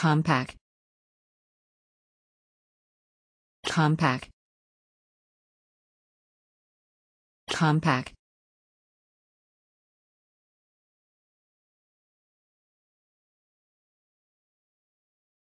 compact compact compact